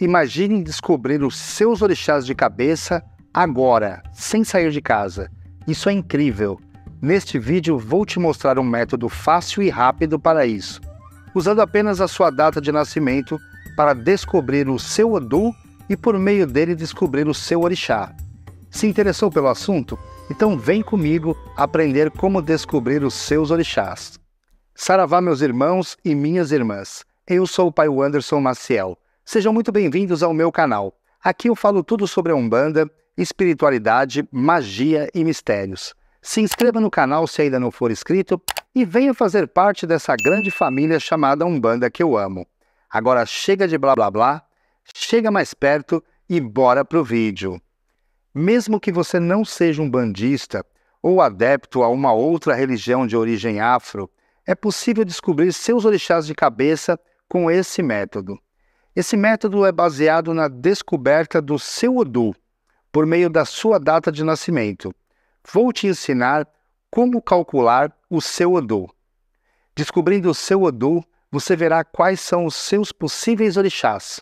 Imagine descobrir os seus orixás de cabeça agora, sem sair de casa. Isso é incrível! Neste vídeo vou te mostrar um método fácil e rápido para isso, usando apenas a sua data de nascimento para descobrir o seu Odu e por meio dele descobrir o seu orixá. Se interessou pelo assunto? Então vem comigo aprender como descobrir os seus orixás. Saravá meus irmãos e minhas irmãs. Eu sou o pai Anderson Maciel Sejam muito bem-vindos ao meu canal. Aqui eu falo tudo sobre a Umbanda, espiritualidade, magia e mistérios. Se inscreva no canal se ainda não for inscrito e venha fazer parte dessa grande família chamada Umbanda que eu amo. Agora chega de blá blá blá, chega mais perto e bora pro vídeo. Mesmo que você não seja um bandista ou adepto a uma outra religião de origem afro, é possível descobrir seus orixás de cabeça com esse método. Esse método é baseado na descoberta do seu Odu por meio da sua data de nascimento. Vou te ensinar como calcular o seu Odu. Descobrindo o seu Odu, você verá quais são os seus possíveis orixás.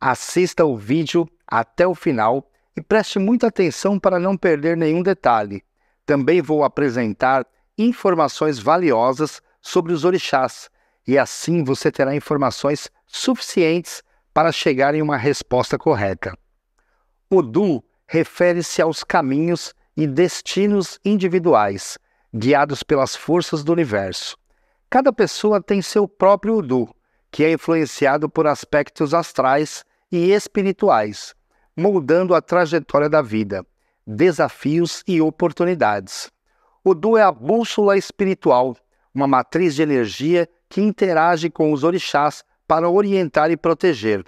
Assista o vídeo até o final e preste muita atenção para não perder nenhum detalhe. Também vou apresentar informações valiosas sobre os orixás e assim você terá informações suficientes para chegar em uma resposta correta. O Du refere-se aos caminhos e destinos individuais, guiados pelas forças do universo. Cada pessoa tem seu próprio Udu, que é influenciado por aspectos astrais e espirituais, moldando a trajetória da vida, desafios e oportunidades. O Udu é a bússola espiritual, uma matriz de energia que interage com os orixás para orientar e proteger.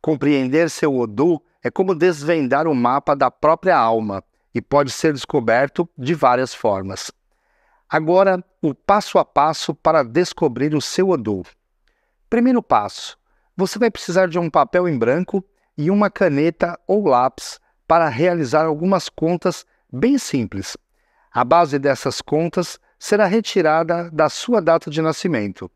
Compreender seu Odu é como desvendar o mapa da própria alma e pode ser descoberto de várias formas. Agora, o passo a passo para descobrir o seu Odu. Primeiro passo: você vai precisar de um papel em branco e uma caneta ou lápis para realizar algumas contas bem simples. A base dessas contas será retirada da sua data de nascimento.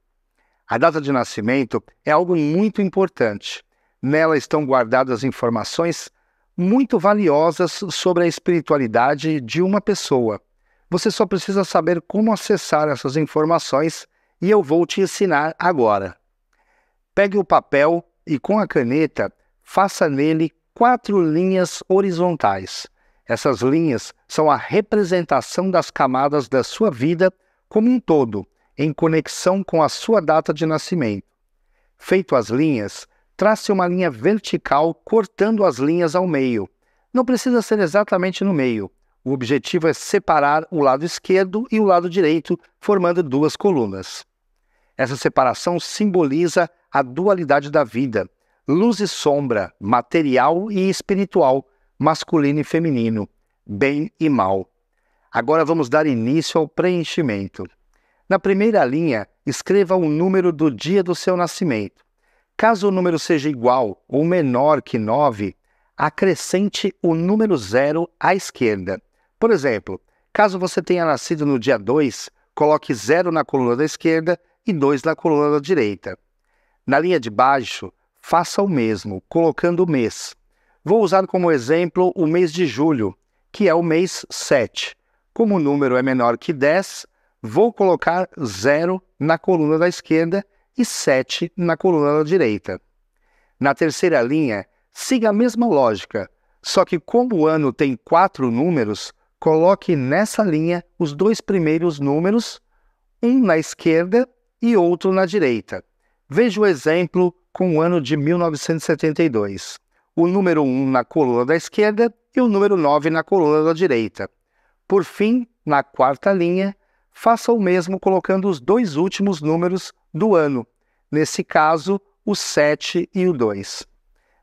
A data de nascimento é algo muito importante. Nela estão guardadas informações muito valiosas sobre a espiritualidade de uma pessoa. Você só precisa saber como acessar essas informações e eu vou te ensinar agora. Pegue o papel e com a caneta faça nele quatro linhas horizontais. Essas linhas são a representação das camadas da sua vida como um todo em conexão com a sua data de nascimento. Feito as linhas, trace uma linha vertical cortando as linhas ao meio. Não precisa ser exatamente no meio. O objetivo é separar o lado esquerdo e o lado direito, formando duas colunas. Essa separação simboliza a dualidade da vida, luz e sombra, material e espiritual, masculino e feminino, bem e mal. Agora vamos dar início ao preenchimento. Na primeira linha, escreva o número do dia do seu nascimento. Caso o número seja igual ou menor que 9, acrescente o número zero à esquerda. Por exemplo, caso você tenha nascido no dia 2, coloque zero na coluna da esquerda e 2 na coluna da direita. Na linha de baixo, faça o mesmo, colocando o mês. Vou usar como exemplo o mês de julho, que é o mês 7. Como o número é menor que 10, vou colocar 0 na coluna da esquerda e 7 na coluna da direita. Na terceira linha, siga a mesma lógica, só que como o ano tem quatro números, coloque nessa linha os dois primeiros números, um na esquerda e outro na direita. Veja o exemplo com o ano de 1972. O número 1 na coluna da esquerda e o número 9 na coluna da direita. Por fim, na quarta linha, faça o mesmo colocando os dois últimos números do ano, nesse caso, o 7 e o 2.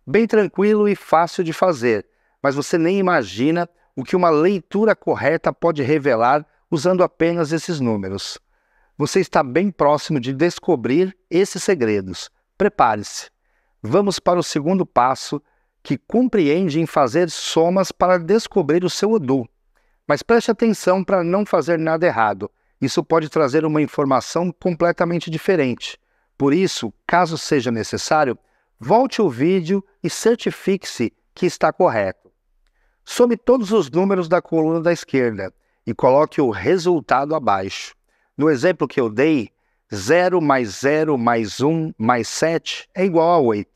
Bem tranquilo e fácil de fazer, mas você nem imagina o que uma leitura correta pode revelar usando apenas esses números. Você está bem próximo de descobrir esses segredos. Prepare-se. Vamos para o segundo passo, que compreende em fazer somas para descobrir o seu Odu. Mas preste atenção para não fazer nada errado isso pode trazer uma informação completamente diferente. Por isso, caso seja necessário, volte o vídeo e certifique-se que está correto. Some todos os números da coluna da esquerda e coloque o resultado abaixo. No exemplo que eu dei, 0 mais 0 mais 1 mais 7 é igual a 8.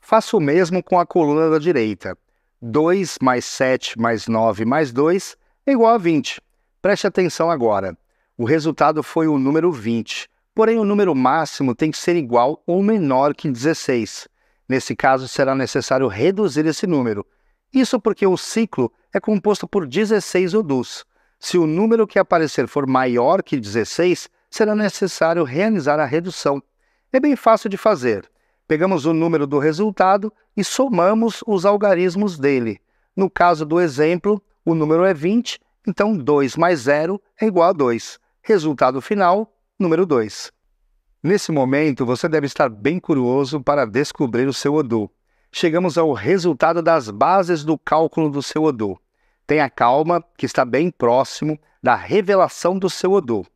Faça o mesmo com a coluna da direita. 2 mais 7 mais 9 mais 2 é igual a 20. Preste atenção agora. O resultado foi o número 20. Porém, o número máximo tem que ser igual ou menor que 16. Nesse caso, será necessário reduzir esse número. Isso porque o ciclo é composto por 16 odus. Se o número que aparecer for maior que 16, será necessário realizar a redução. É bem fácil de fazer. Pegamos o número do resultado e somamos os algarismos dele. No caso do exemplo, o número é 20, então 2 mais 0 é igual a 2. Resultado final número 2. Nesse momento, você deve estar bem curioso para descobrir o seu Odu. Chegamos ao resultado das bases do cálculo do seu Odu. Tenha calma, que está bem próximo da revelação do seu Odu.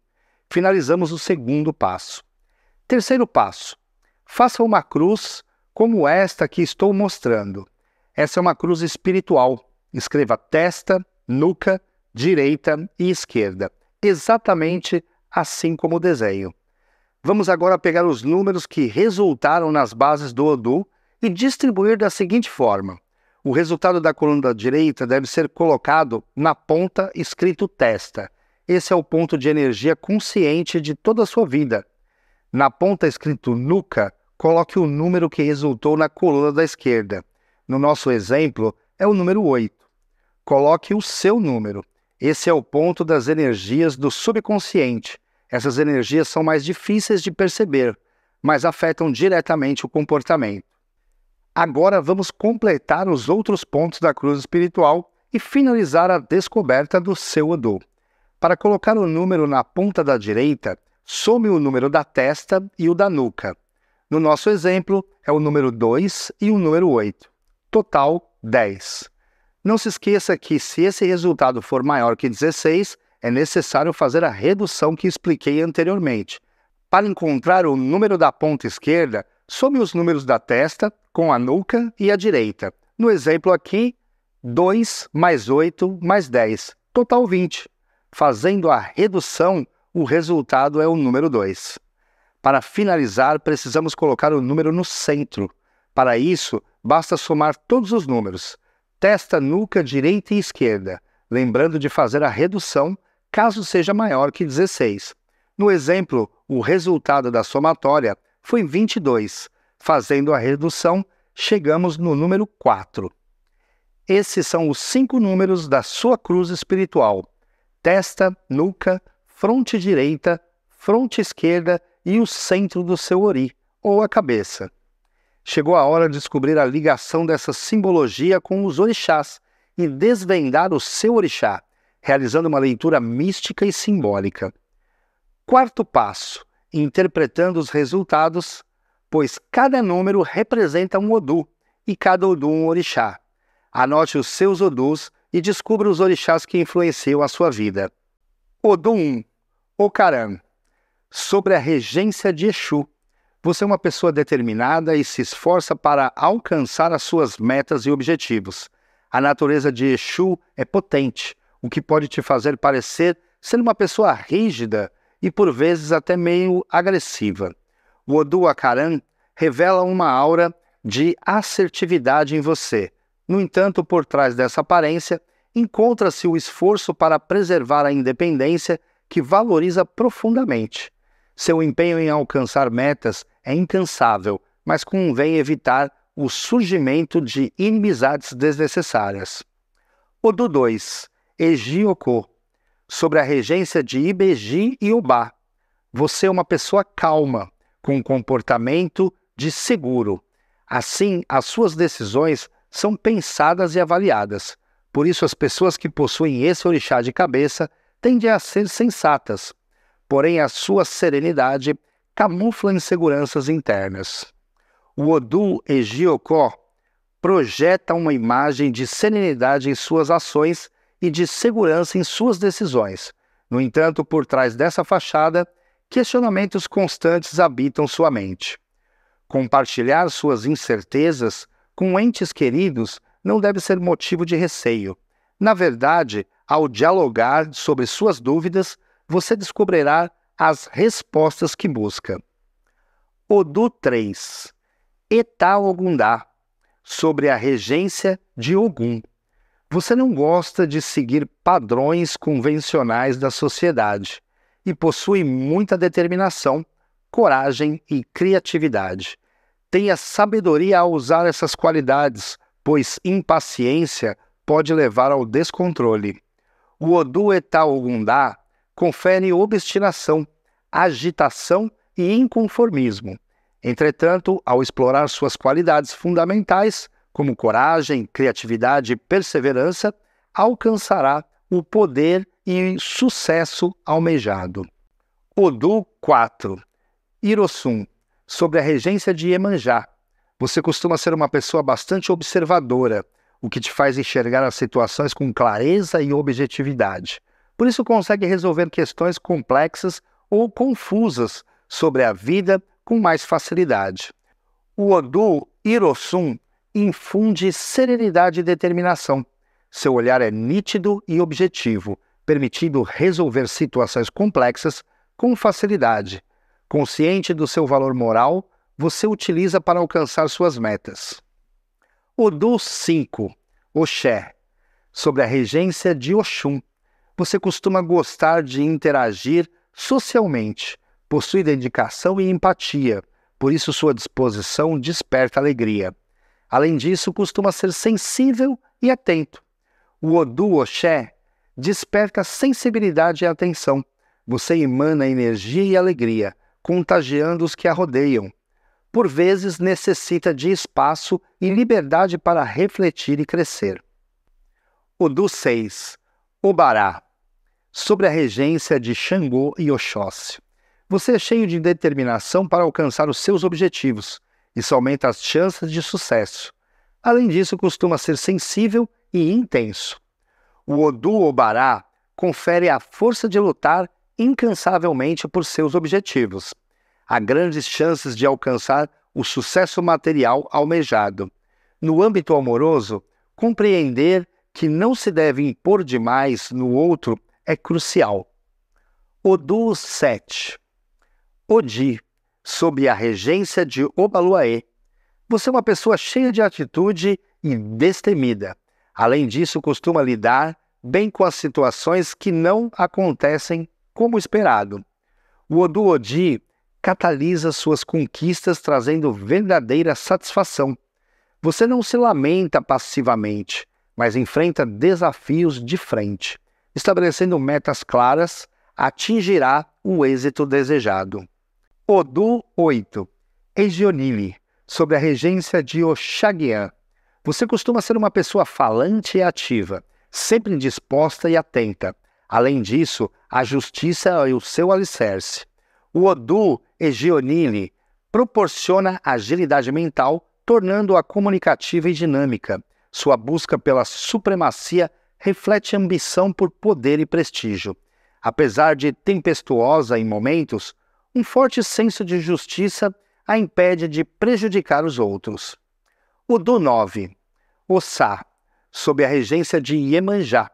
Finalizamos o segundo passo. Terceiro passo: faça uma cruz como esta que estou mostrando. Essa é uma cruz espiritual. Escreva testa, nuca, direita e esquerda exatamente assim como o desenho. Vamos agora pegar os números que resultaram nas bases do Odu e distribuir da seguinte forma. O resultado da coluna da direita deve ser colocado na ponta escrito testa. Esse é o ponto de energia consciente de toda a sua vida. Na ponta escrito nuca, coloque o número que resultou na coluna da esquerda. No nosso exemplo, é o número 8. Coloque o seu número. Esse é o ponto das energias do subconsciente. Essas energias são mais difíceis de perceber, mas afetam diretamente o comportamento. Agora vamos completar os outros pontos da cruz espiritual e finalizar a descoberta do seu Odu. Para colocar o número na ponta da direita, some o número da testa e o da nuca. No nosso exemplo, é o número 2 e o número 8. Total 10. Não se esqueça que, se esse resultado for maior que 16, é necessário fazer a redução que expliquei anteriormente. Para encontrar o número da ponta esquerda, some os números da testa com a nuca e a direita. No exemplo aqui, 2 mais 8 mais 10, total 20. Fazendo a redução, o resultado é o número 2. Para finalizar, precisamos colocar o número no centro. Para isso, basta somar todos os números testa, nuca, direita e esquerda, lembrando de fazer a redução caso seja maior que 16. No exemplo, o resultado da somatória foi 22. Fazendo a redução, chegamos no número 4. Esses são os cinco números da sua cruz espiritual: testa, nuca, fronte direita, fronte esquerda e o centro do seu ori, ou a cabeça. Chegou a hora de descobrir a ligação dessa simbologia com os orixás e desvendar o seu orixá, realizando uma leitura mística e simbólica. Quarto passo: interpretando os resultados, pois cada número representa um Odu e cada Odu um orixá. Anote os seus Odus e descubra os orixás que influenciam a sua vida. Odu 1 Ocaram Sobre a regência de Exu você é uma pessoa determinada e se esforça para alcançar as suas metas e objetivos. A natureza de Exu é potente, o que pode te fazer parecer ser uma pessoa rígida e por vezes até meio agressiva. O Odu Akaran revela uma aura de assertividade em você. No entanto, por trás dessa aparência, encontra-se o esforço para preservar a independência que valoriza profundamente. Seu empenho em alcançar metas é incansável, mas convém evitar o surgimento de inimizades desnecessárias. O do 2. Ejioko, Sobre a regência de Ibeji e Uba. Você é uma pessoa calma, com um comportamento de seguro. Assim, as suas decisões são pensadas e avaliadas. Por isso, as pessoas que possuem esse orixá de cabeça tendem a ser sensatas, porém a sua serenidade camufla inseguranças internas. O Odum Ejiokó projeta uma imagem de serenidade em suas ações e de segurança em suas decisões. No entanto, por trás dessa fachada, questionamentos constantes habitam sua mente. Compartilhar suas incertezas com entes queridos não deve ser motivo de receio. Na verdade, ao dialogar sobre suas dúvidas, você descobrirá as respostas que busca. Odu 3, Etal Ogundá, sobre a regência de Ogum. Você não gosta de seguir padrões convencionais da sociedade e possui muita determinação, coragem e criatividade. Tenha sabedoria ao usar essas qualidades, pois impaciência pode levar ao descontrole. O Odu Etal Ogundá confere obstinação, agitação e inconformismo. Entretanto, ao explorar suas qualidades fundamentais, como coragem, criatividade e perseverança, alcançará o poder e sucesso almejado. Odu 4 irosun Sobre a regência de Iemanjá. Você costuma ser uma pessoa bastante observadora, o que te faz enxergar as situações com clareza e objetividade. Por isso, consegue resolver questões complexas ou confusas sobre a vida com mais facilidade. O Odu Hirosum infunde serenidade e determinação. Seu olhar é nítido e objetivo, permitindo resolver situações complexas com facilidade. Consciente do seu valor moral, você utiliza para alcançar suas metas. Odu 5 Oxé sobre a regência de Oxum você costuma gostar de interagir socialmente, possui dedicação e empatia, por isso sua disposição desperta alegria. Além disso, costuma ser sensível e atento. O Odu Oxé desperta sensibilidade e atenção. Você emana energia e alegria, contagiando os que a rodeiam. Por vezes, necessita de espaço e liberdade para refletir e crescer. Odu 6 Obará sobre a regência de Xangô e Oxóssi. Você é cheio de determinação para alcançar os seus objetivos. Isso aumenta as chances de sucesso. Além disso, costuma ser sensível e intenso. O Odu Obará confere a força de lutar incansavelmente por seus objetivos. Há grandes chances de alcançar o sucesso material almejado. No âmbito amoroso, compreender que não se deve impor demais no outro é crucial. Odu 7. Odi, sob a regência de Obaluaê. Você é uma pessoa cheia de atitude e destemida. Além disso, costuma lidar bem com as situações que não acontecem como esperado. O Odu Odi catalisa suas conquistas, trazendo verdadeira satisfação. Você não se lamenta passivamente, mas enfrenta desafios de frente estabelecendo metas claras, atingirá o êxito desejado. Odu 8. Egionile, sobre a regência de Oxagian. Você costuma ser uma pessoa falante e ativa, sempre disposta e atenta. Além disso, a justiça é o seu alicerce. O Odu Egionile proporciona agilidade mental, tornando-a comunicativa e dinâmica. Sua busca pela supremacia reflete ambição por poder e prestígio. Apesar de tempestuosa em momentos, um forte senso de justiça a impede de prejudicar os outros. O do 9. Ossá, sob a regência de Iemanjá.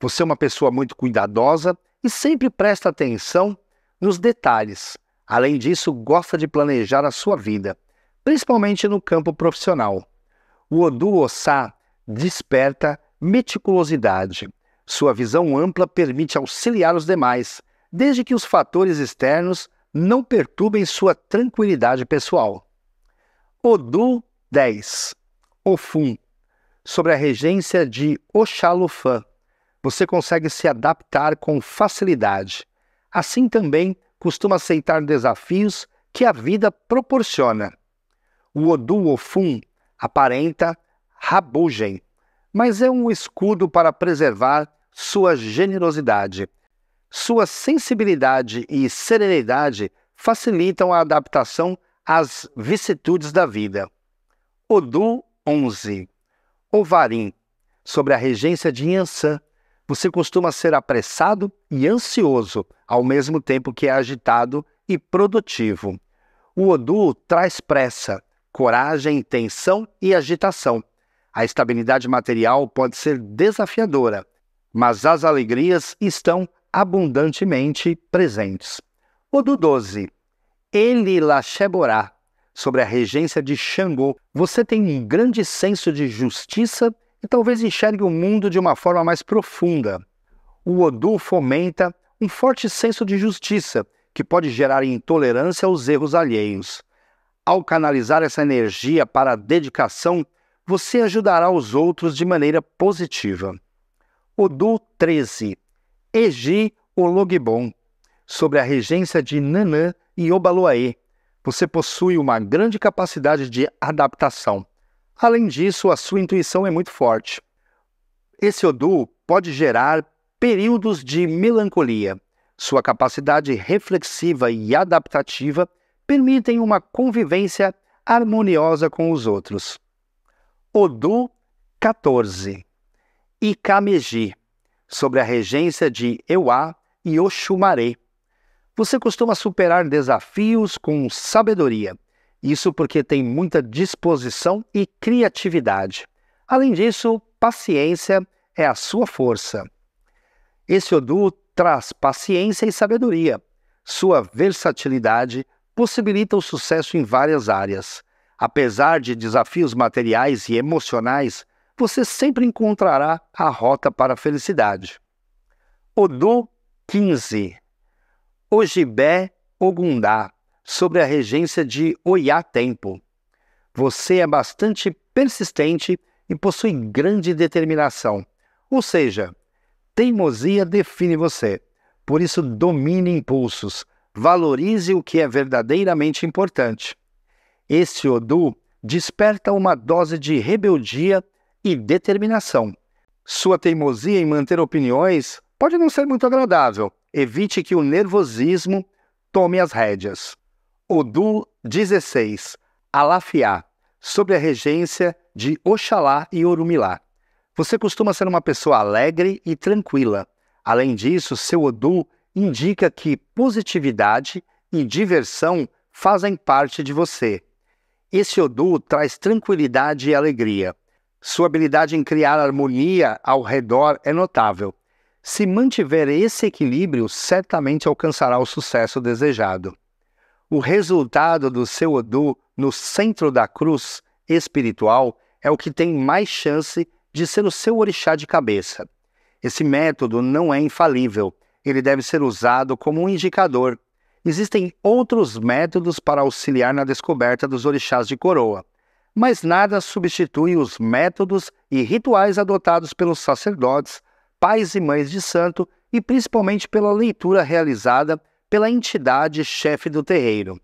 Você é uma pessoa muito cuidadosa e sempre presta atenção nos detalhes. Além disso, gosta de planejar a sua vida, principalmente no campo profissional. O Odu Ossá desperta meticulosidade. Sua visão ampla permite auxiliar os demais, desde que os fatores externos não perturbem sua tranquilidade pessoal. Odu 10 Ofun Sobre a regência de Oxalufã, você consegue se adaptar com facilidade. Assim também costuma aceitar desafios que a vida proporciona. O Odu Ofun aparenta rabugem, mas é um escudo para preservar sua generosidade. Sua sensibilidade e serenidade facilitam a adaptação às vicissitudes da vida. Odu 11 Ovarim, sobre a regência de Yansan, você costuma ser apressado e ansioso, ao mesmo tempo que é agitado e produtivo. O Odu traz pressa, coragem, tensão e agitação, a estabilidade material pode ser desafiadora, mas as alegrias estão abundantemente presentes. O do 12. Ele Lacheborá, sobre a regência de Xangô, você tem um grande senso de justiça e talvez enxergue o mundo de uma forma mais profunda. O Odu fomenta um forte senso de justiça que pode gerar intolerância aos erros alheios. Ao canalizar essa energia para a dedicação, você ajudará os outros de maneira positiva. Odu 13. Egi Ologbon. Sobre a regência de Nanã e Obaloaê. Você possui uma grande capacidade de adaptação. Além disso, a sua intuição é muito forte. Esse Odu pode gerar períodos de melancolia. Sua capacidade reflexiva e adaptativa permitem uma convivência harmoniosa com os outros. Odu 14 e Kameji, sobre a regência de Euá e Oxumaré. Você costuma superar desafios com sabedoria, isso porque tem muita disposição e criatividade. Além disso, paciência é a sua força. Esse Odu traz paciência e sabedoria. Sua versatilidade possibilita o sucesso em várias áreas. Apesar de desafios materiais e emocionais, você sempre encontrará a rota para a felicidade. Odu 15 Ojibé Ogundá, sobre a regência de Oiá Tempo. Você é bastante persistente e possui grande determinação. Ou seja, teimosia define você. Por isso, domine impulsos, valorize o que é verdadeiramente importante. Esse Odu desperta uma dose de rebeldia e determinação. Sua teimosia em manter opiniões pode não ser muito agradável. Evite que o nervosismo tome as rédeas. Odu 16, Alafiá, sobre a regência de Oxalá e Orumilá. Você costuma ser uma pessoa alegre e tranquila. Além disso, seu Odu indica que positividade e diversão fazem parte de você. Esse Odu traz tranquilidade e alegria. Sua habilidade em criar harmonia ao redor é notável. Se mantiver esse equilíbrio, certamente alcançará o sucesso desejado. O resultado do seu Odu no centro da cruz espiritual é o que tem mais chance de ser o seu orixá de cabeça. Esse método não é infalível, ele deve ser usado como um indicador Existem outros métodos para auxiliar na descoberta dos orixás de coroa, mas nada substitui os métodos e rituais adotados pelos sacerdotes, pais e mães de santo e principalmente pela leitura realizada pela entidade chefe do terreiro.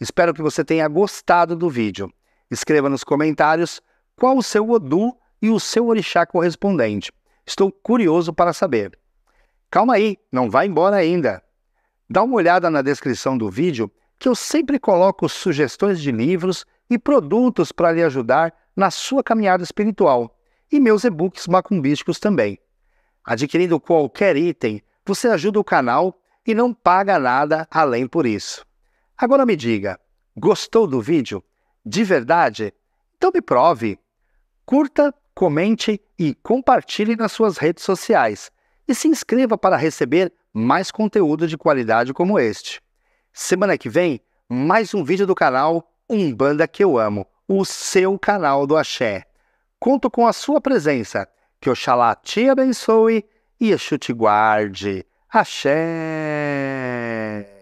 Espero que você tenha gostado do vídeo. Escreva nos comentários qual o seu Odu e o seu orixá correspondente. Estou curioso para saber. Calma aí, não vá embora ainda. Dá uma olhada na descrição do vídeo que eu sempre coloco sugestões de livros e produtos para lhe ajudar na sua caminhada espiritual e meus e-books macumbísticos também. Adquirindo qualquer item, você ajuda o canal e não paga nada além por isso. Agora me diga, gostou do vídeo? De verdade? Então me prove! Curta, comente e compartilhe nas suas redes sociais e se inscreva para receber mais conteúdo de qualidade como este. Semana que vem, mais um vídeo do canal Umbanda que eu amo, o seu canal do Axé. Conto com a sua presença. Que Oxalá te abençoe e Exu te guarde. Axé!